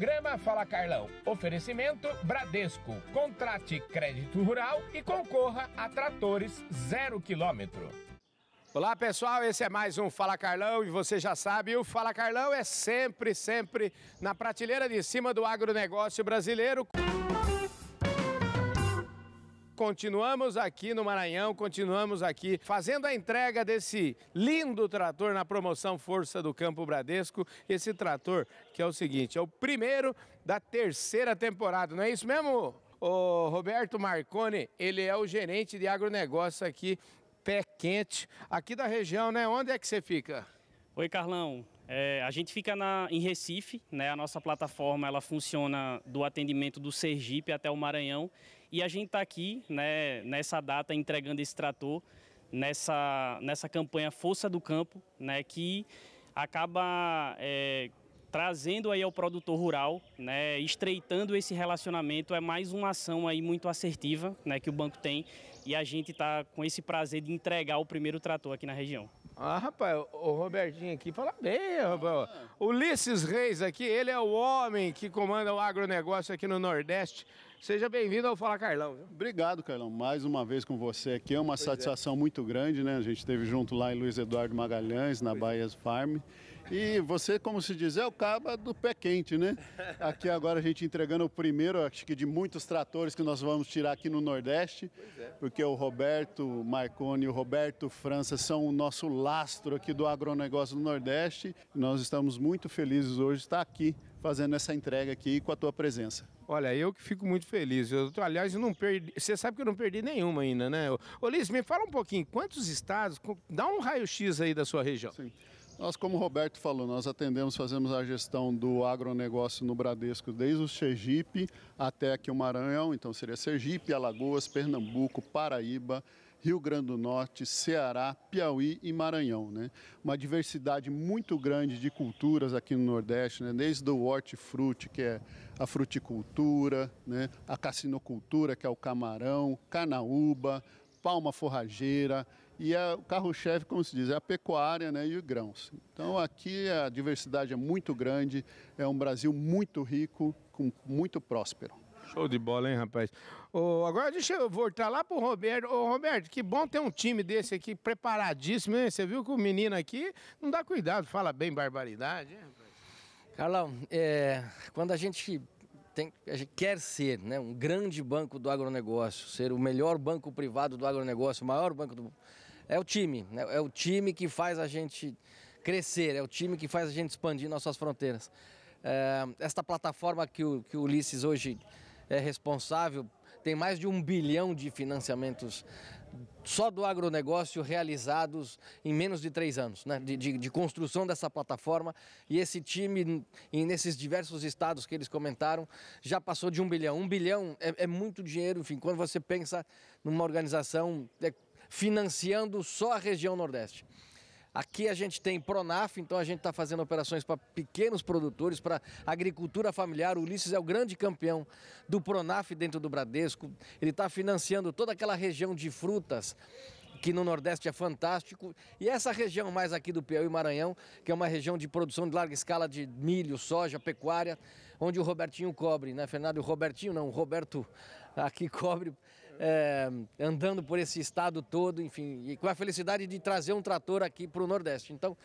programa Fala Carlão. Oferecimento Bradesco. Contrate crédito rural e concorra a tratores zero quilômetro. Olá pessoal, esse é mais um Fala Carlão e você já sabe, o Fala Carlão é sempre, sempre na prateleira de cima do agronegócio brasileiro continuamos aqui no Maranhão, continuamos aqui fazendo a entrega desse lindo trator na promoção Força do Campo Bradesco. Esse trator que é o seguinte, é o primeiro da terceira temporada, não é isso mesmo? O Roberto Marcone, ele é o gerente de agronegócio aqui, pé quente, aqui da região, né? Onde é que você fica? Oi, Carlão. É, a gente fica na, em Recife, né? A nossa plataforma ela funciona do atendimento do Sergipe até o Maranhão e a gente está aqui, né, nessa data, entregando esse trator, nessa, nessa campanha Força do Campo, né, que acaba é, trazendo aí ao produtor rural, né, estreitando esse relacionamento, é mais uma ação aí muito assertiva né, que o banco tem e a gente está com esse prazer de entregar o primeiro trator aqui na região. Ah, rapaz, o Robertinho aqui fala bem, rapaz. Ulisses Reis aqui, ele é o homem que comanda o agronegócio aqui no Nordeste. Seja bem-vindo ao Fala Carlão. Viu? Obrigado, Carlão, mais uma vez com você aqui. É uma pois é. satisfação é. muito grande, né? A gente esteve junto lá em Luiz Eduardo Magalhães, na Baías é. Bahia Farm. E você, como se diz, é o caba do pé quente, né? Aqui agora a gente entregando o primeiro, acho que de muitos tratores que nós vamos tirar aqui no Nordeste, é. porque o Roberto Marconi e o Roberto França são o nosso lastro aqui do agronegócio do Nordeste. Nós estamos muito felizes hoje de estar aqui fazendo essa entrega aqui com a tua presença. Olha, eu que fico muito feliz. Eu, aliás, eu não perdi. Você sabe que eu não perdi nenhuma ainda, né? Ô me fala um pouquinho, quantos estados. Dá um raio-x aí da sua região. Sim. Nós, como o Roberto falou, nós atendemos, fazemos a gestão do agronegócio no Bradesco desde o Sergipe até aqui o Maranhão, então seria Sergipe, Alagoas, Pernambuco, Paraíba, Rio Grande do Norte, Ceará, Piauí e Maranhão. Né? Uma diversidade muito grande de culturas aqui no Nordeste, né? desde o hortifruti, que é a fruticultura, né? a cassinocultura, que é o camarão, canaúba, palma forrageira e é o carro-chefe, como se diz, é a pecuária né, e os grãos. Então aqui a diversidade é muito grande, é um Brasil muito rico, com, muito próspero. Show de bola, hein, rapaz? Oh, agora deixa eu voltar lá pro Roberto. Ô, oh, Roberto, que bom ter um time desse aqui preparadíssimo, hein? Você viu que o menino aqui não dá cuidado, fala bem barbaridade, hein, rapaz? Carlão, é, quando a gente, tem, a gente quer ser né, um grande banco do agronegócio, ser o melhor banco privado do agronegócio, o maior banco do. É o time, né? é o time que faz a gente crescer, é o time que faz a gente expandir nossas fronteiras. É, esta plataforma que o, que o Ulisses hoje é responsável, tem mais de um bilhão de financiamentos só do agronegócio realizados em menos de três anos, né? de, de, de, construção dessa plataforma. E esse time, e nesses diversos estados que eles comentaram, já passou de um bilhão. Um bilhão é, é muito dinheiro, enfim, quando você pensa numa organização é, financiando só a região Nordeste. Aqui a gente tem Pronaf, então a gente está fazendo operações para pequenos produtores, para agricultura familiar. O Ulisses é o grande campeão do Pronaf dentro do Bradesco. Ele está financiando toda aquela região de frutas que no Nordeste é fantástico. E essa região mais aqui do Piauí e Maranhão, que é uma região de produção de larga escala de milho, soja, pecuária, onde o Robertinho cobre, né, Fernando? O Robertinho não, o Roberto aqui cobre é, andando por esse estado todo, enfim, e com a felicidade de trazer um trator aqui para o Nordeste. Então,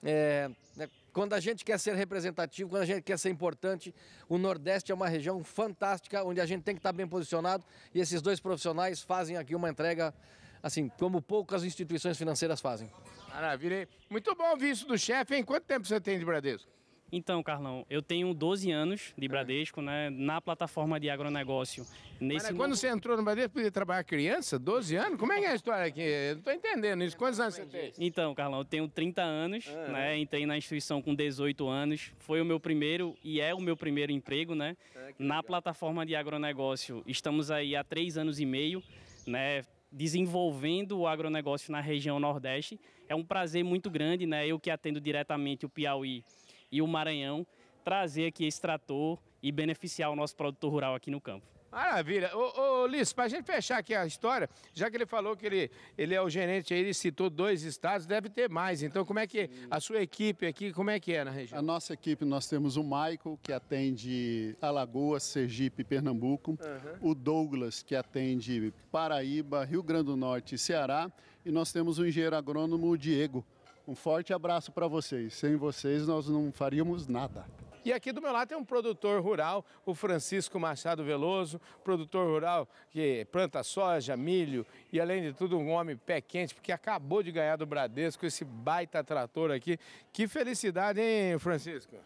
é, né, quando a gente quer ser representativo, quando a gente quer ser importante, o Nordeste é uma região fantástica onde a gente tem que estar bem posicionado e esses dois profissionais fazem aqui uma entrega assim, como poucas instituições financeiras fazem. Maravilha, hein? Muito bom ouvir isso do chefe, hein? Quanto tempo você tem de Bradesco? Então, Carlão, eu tenho 12 anos de é. Bradesco, né? Na plataforma de agronegócio. Nesse Mas quando novo... você entrou no Bradesco, podia trabalhar criança? 12 anos? Como é que é a história aqui? Eu não tô entendendo isso. Quantos anos você tem? Então, Carlão, eu tenho 30 anos, ah. né? Entrei na instituição com 18 anos. Foi o meu primeiro e é o meu primeiro emprego, né? Ah, na plataforma de agronegócio, estamos aí há 3 anos e meio, né? desenvolvendo o agronegócio na região Nordeste. É um prazer muito grande, né? Eu que atendo diretamente o Piauí e o Maranhão, trazer aqui esse trator e beneficiar o nosso produtor rural aqui no campo. Maravilha. Ô, ô Liz, para a gente fechar aqui a história, já que ele falou que ele, ele é o gerente aí, ele citou dois estados, deve ter mais. Então, como é que a sua equipe aqui, como é que é na região? A nossa equipe, nós temos o Michael, que atende Alagoas, Sergipe, Pernambuco, uhum. o Douglas, que atende Paraíba, Rio Grande do Norte e Ceará, e nós temos o engenheiro agrônomo Diego, um forte abraço para vocês. Sem vocês, nós não faríamos nada. E aqui do meu lado tem um produtor rural, o Francisco Machado Veloso, produtor rural que planta soja, milho e, além de tudo, um homem pé quente, porque acabou de ganhar do Bradesco esse baita trator aqui. Que felicidade, hein, Francisco?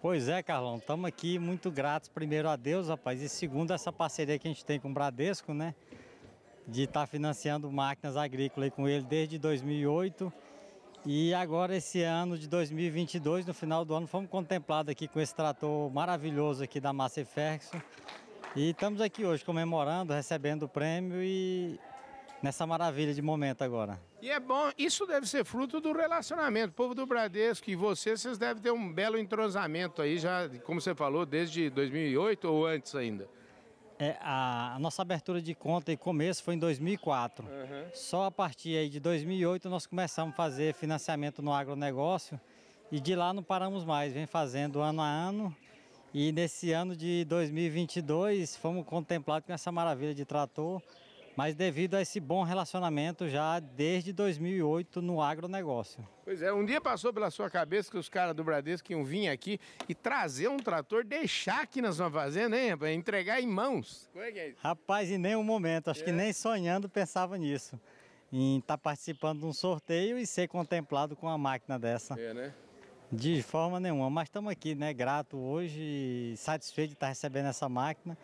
Pois é, Carlão, estamos aqui muito gratos, primeiro a Deus, rapaz, e segundo essa parceria que a gente tem com o Bradesco, né? De estar tá financiando máquinas agrícolas com ele desde 2008 e agora esse ano de 2022, no final do ano, fomos contemplados aqui com esse trator maravilhoso aqui da e Ferguson. E estamos aqui hoje comemorando, recebendo o prêmio e nessa maravilha de momento agora. E é bom, isso deve ser fruto do relacionamento. O povo do Bradesco e você, vocês devem ter um belo entrosamento aí já, como você falou, desde 2008 ou antes ainda. É, a, a, nossa abertura de conta e começo foi em 2004. Uhum. Só a partir aí de 2008 nós começamos a fazer financiamento no agronegócio e de lá não paramos mais, vem fazendo ano a ano. E nesse ano de 2022 fomos contemplados com essa maravilha de trator mas devido a esse bom relacionamento já desde 2008 no agronegócio. Pois é, um dia passou pela sua cabeça que os caras do Bradesco iam vir aqui e trazer um trator, deixar aqui na sua fazenda, hein, rapaz? Entregar em mãos. Como é que é isso? Rapaz, em nenhum momento, acho é. que nem sonhando pensava nisso. Em estar tá participando de um sorteio e ser contemplado com uma máquina dessa. É, né? De forma nenhuma, mas estamos aqui, né? Grato hoje, satisfeito de estar tá recebendo essa máquina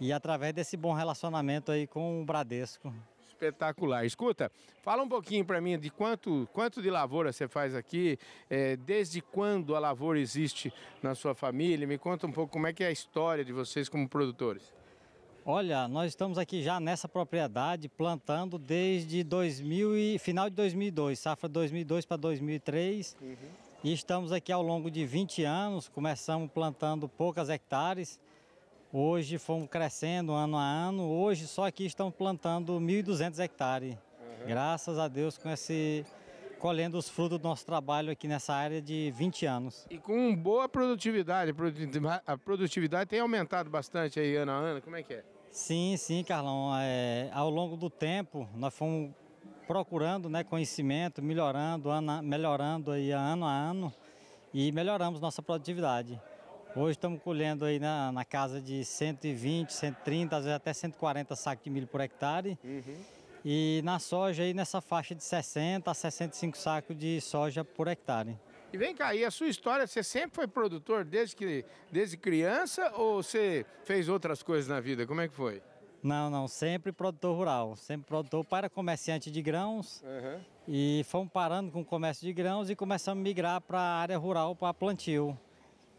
e através desse bom relacionamento aí com o Bradesco. Espetacular. Escuta, fala um pouquinho para mim de quanto, quanto de lavoura você faz aqui, é, desde quando a lavoura existe na sua família. Me conta um pouco como é que é a história de vocês como produtores. Olha, nós estamos aqui já nessa propriedade plantando desde 2000 e, final de 2002, safra 2002 para 2003. Uhum. E estamos aqui ao longo de 20 anos, começamos plantando poucas hectares Hoje fomos crescendo ano a ano. Hoje só aqui estão plantando 1.200 hectares. Uhum. Graças a Deus com esse colhendo os frutos do nosso trabalho aqui nessa área de 20 anos. E com boa produtividade, a produtividade tem aumentado bastante aí ano a ano, como é que é? Sim, sim, Carlão. É, ao longo do tempo, nós fomos procurando né, conhecimento, melhorando, ano, melhorando aí ano a ano e melhoramos nossa produtividade. Hoje estamos colhendo aí na, na, casa de 120, 130, às vezes até 140 sacos de milho por hectare. Uhum. E na soja aí nessa faixa de 60 a 65 sacos de soja por hectare. E vem cá, e a sua história, você sempre foi produtor desde, que, desde criança ou você fez outras coisas na vida? Como é que foi? Não, não, sempre produtor rural, sempre produtor para comerciante de grãos. Uhum. E fomos parando com o comércio de grãos e começamos a migrar para a área rural, para plantio.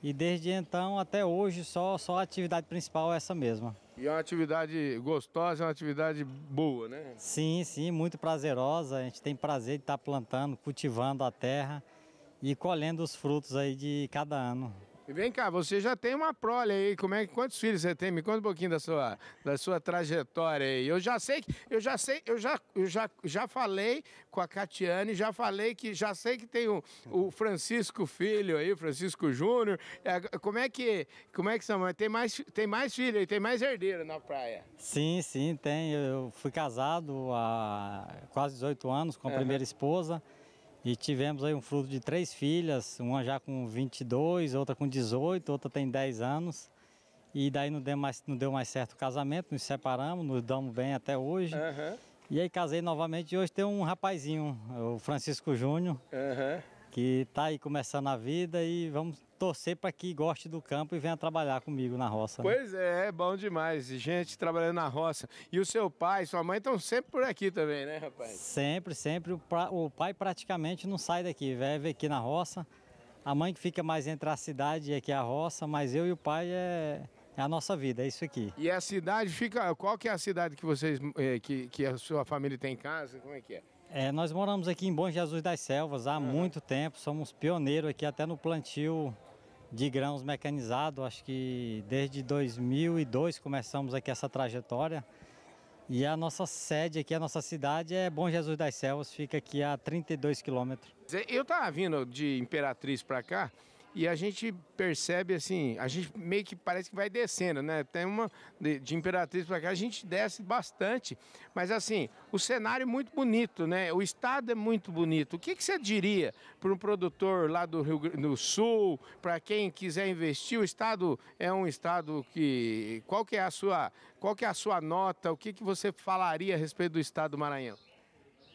E desde então até hoje só, só a atividade principal é essa mesma. E é uma atividade gostosa, é uma atividade boa, né? Sim, sim, muito prazerosa. A gente tem prazer de estar plantando, cultivando a terra e colhendo os frutos aí de cada ano. E vem cá, você já tem uma prole aí, como é, quantos filhos você tem? Me conta um pouquinho da sua, da sua trajetória aí. Eu já sei, eu já sei, eu já, eu já, já falei com a Catiane, já falei que, já sei que tem o, o Francisco Filho aí, Francisco Júnior. É, como é que, como é que são? Tem mais, tem mais filho aí, tem mais herdeiro na praia? Sim, sim, tem. Eu fui casado há quase 18 anos com a uhum. primeira esposa. E tivemos aí um fruto de três filhas, uma já com 22, outra com 18, outra tem 10 anos. E daí não deu mais, não deu mais certo o casamento, nos separamos, nos damos bem até hoje. Uhum. E aí casei novamente e hoje tem um rapazinho, o Francisco Júnior, uhum. que está aí começando a vida e vamos torcer para que goste do campo e venha trabalhar comigo na roça. Né? Pois é, é bom demais. Gente trabalhando na roça. E o seu pai, sua mãe estão sempre por aqui também, né, rapaz? Sempre, sempre. O, pra... o pai praticamente não sai daqui, vive aqui na roça. A mãe que fica mais entre a cidade é e aqui é a roça, mas eu e o pai é, é a nossa vida, é isso aqui. E a cidade fica. Qual que é a cidade que vocês. Eh, que, que a sua família tem em casa? Como é que é? É, nós moramos aqui em Bom Jesus das Selvas há uhum. muito tempo, somos pioneiros aqui até no plantio de grãos mecanizado. Acho que desde 2002 começamos aqui essa trajetória. E a nossa sede aqui, a nossa cidade é Bom Jesus das Selvas, fica aqui a 32 quilômetros. Eu estava vindo de Imperatriz para cá, e a gente percebe assim, a gente meio que parece que vai descendo, né? Tem uma de, de Imperatriz para cá, a gente desce bastante, mas assim, o cenário é muito bonito, né? O estado é muito bonito. O que, que você diria para um produtor lá do Rio do Sul, para quem quiser investir? O estado é um estado que qual que é a sua, qual que é a sua nota? O que que você falaria a respeito do estado do Maranhão?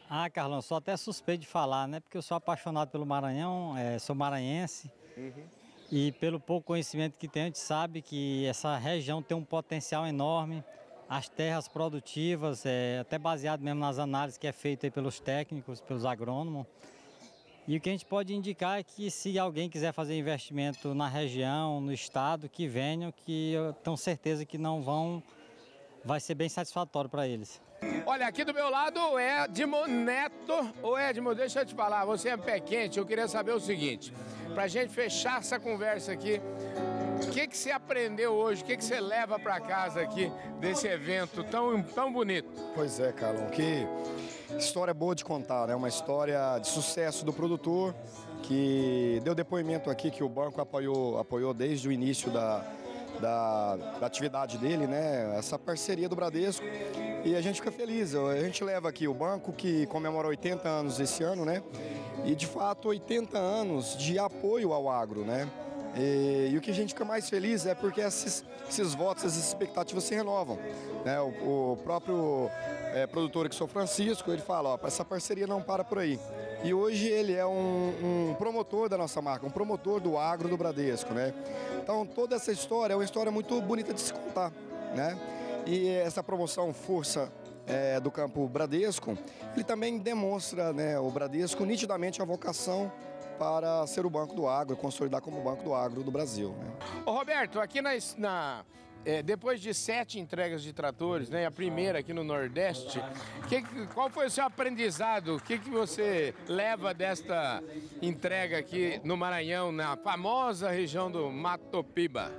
Ah, Carlão, sou até suspeito de falar, né? Porque eu sou apaixonado pelo Maranhão, é, sou maranhense. Uhum. E pelo pouco conhecimento que tem, a gente sabe que essa região tem um potencial enorme. As terras produtivas, é, até baseado mesmo nas análises que é feita pelos técnicos, pelos agrônomos. E o que a gente pode indicar é que se alguém quiser fazer investimento na região, no estado, que venham, que eu tenho certeza que não vão vai ser bem satisfatório para eles. Olha, aqui do meu lado o Edmo Neto. Ô Edmo, deixa eu te falar, você é pé quente, eu queria saber o seguinte, para a gente fechar essa conversa aqui, o que, que você aprendeu hoje, o que, que você leva para casa aqui desse evento tão, tão bonito? Pois é, Carlão, que história boa de contar, né? Uma história de sucesso do produtor, que deu depoimento aqui que o banco apoiou, apoiou desde o início da, da, da atividade dele, né? Essa parceria do Bradesco. E a gente fica feliz. A gente leva aqui o banco que comemora 80 anos esse ano, né? E de fato 80 anos de apoio ao agro, né? E, e, o que a gente fica mais feliz é porque esses, esses votos, essas expectativas se renovam. Né? O, o próprio é, produtor que sou Francisco, ele fala, ó, essa parceria não para por aí. E hoje ele é um, um promotor da nossa marca, um promotor do agro do Bradesco, né? Então toda essa história é uma história muito bonita de se contar, né? E essa promoção Força é, do Campo Bradesco, ele também demonstra né, o Bradesco nitidamente a vocação para ser o banco do agro, consolidar como o banco do agro do Brasil. Né? Ô Roberto, aqui na, na é, depois de sete entregas de tratores, né, a primeira aqui no Nordeste, que, qual foi o seu aprendizado? O que, que você leva desta entrega aqui no Maranhão, na famosa região do Mato Piba?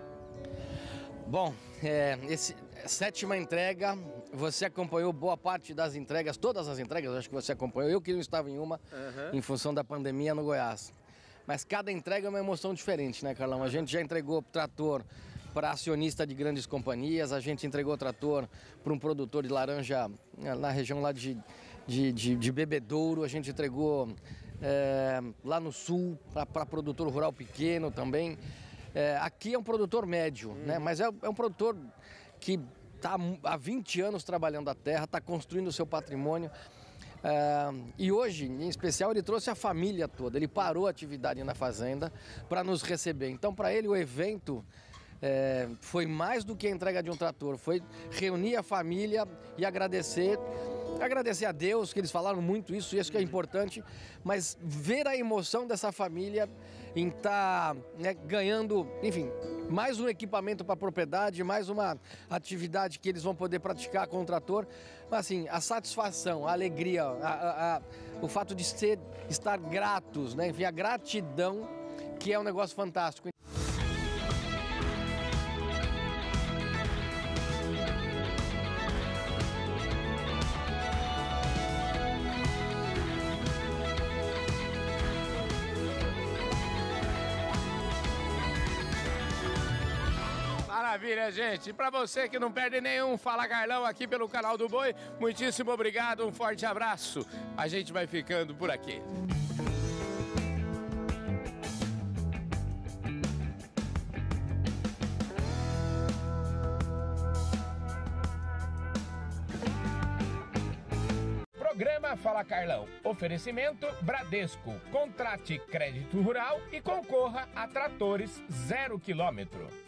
Bom, é, esse, sétima entrega você acompanhou boa parte das entregas, todas as entregas, acho que você acompanhou. Eu que não estava em uma, uhum. em função da pandemia no Goiás. Mas cada entrega é uma emoção diferente, né, Carlão? A gente já entregou trator para acionista de grandes companhias, a gente entregou trator para um produtor de laranja eh, na região lá de, de, de, de Bebedouro, a gente entregou é, lá no sul para produtor rural pequeno também. É, aqui é um produtor médio, né? Uhum. Mas é, é um produtor que está há 20 anos trabalhando a terra, está construindo o seu patrimônio. Eh, e hoje, em especial, ele trouxe a família toda. Ele parou a atividade na fazenda para nos receber. Então, para ele, o evento é, foi mais do que a entrega de um trator, foi reunir a família e agradecer. Agradecer a Deus, que eles falaram muito isso, isso que é importante, mas ver a emoção dessa família em estar tá, né, ganhando, enfim, mais um equipamento para a propriedade, mais uma atividade que eles vão poder praticar com o trator. Mas assim, a satisfação, a alegria, a, a, a, o fato de ser, estar gratos, né? enfim, a gratidão, que é um negócio fantástico. minha gente. E para você que não perde nenhum Fala Carlão aqui pelo canal do Boi, muitíssimo obrigado, um forte abraço. A gente vai ficando por aqui. Programa Fala Carlão. Oferecimento Bradesco. Contrate crédito rural e concorra a tratores zero quilômetro.